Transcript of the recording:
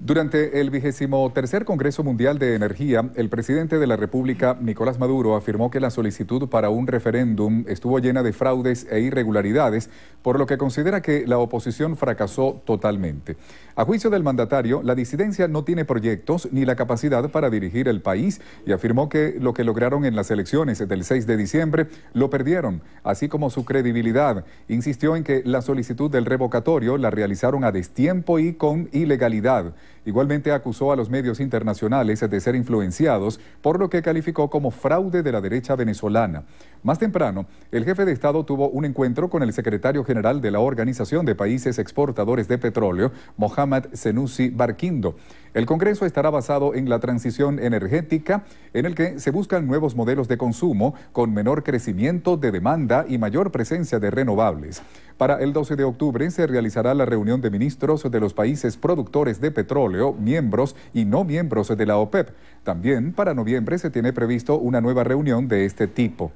Durante el vigésimo tercer Congreso Mundial de Energía, el presidente de la República, Nicolás Maduro, afirmó que la solicitud para un referéndum estuvo llena de fraudes e irregularidades, por lo que considera que la oposición fracasó totalmente. A juicio del mandatario, la disidencia no tiene proyectos ni la capacidad para dirigir el país y afirmó que lo que lograron en las elecciones del 6 de diciembre lo perdieron, así como su credibilidad. Insistió en que la solicitud del revocatorio la realizaron a destiempo y con ilegalidad. Igualmente acusó a los medios internacionales de ser influenciados por lo que calificó como fraude de la derecha venezolana. Más temprano, el jefe de Estado tuvo un encuentro con el secretario general de la Organización de Países Exportadores de Petróleo, Mohamed Senussi Barquindo. El Congreso estará basado en la transición energética, en el que se buscan nuevos modelos de consumo con menor crecimiento de demanda y mayor presencia de renovables. Para el 12 de octubre se realizará la reunión de ministros de los países productores de petróleo, miembros y no miembros de la OPEP. También para noviembre se tiene previsto una nueva reunión de este tipo.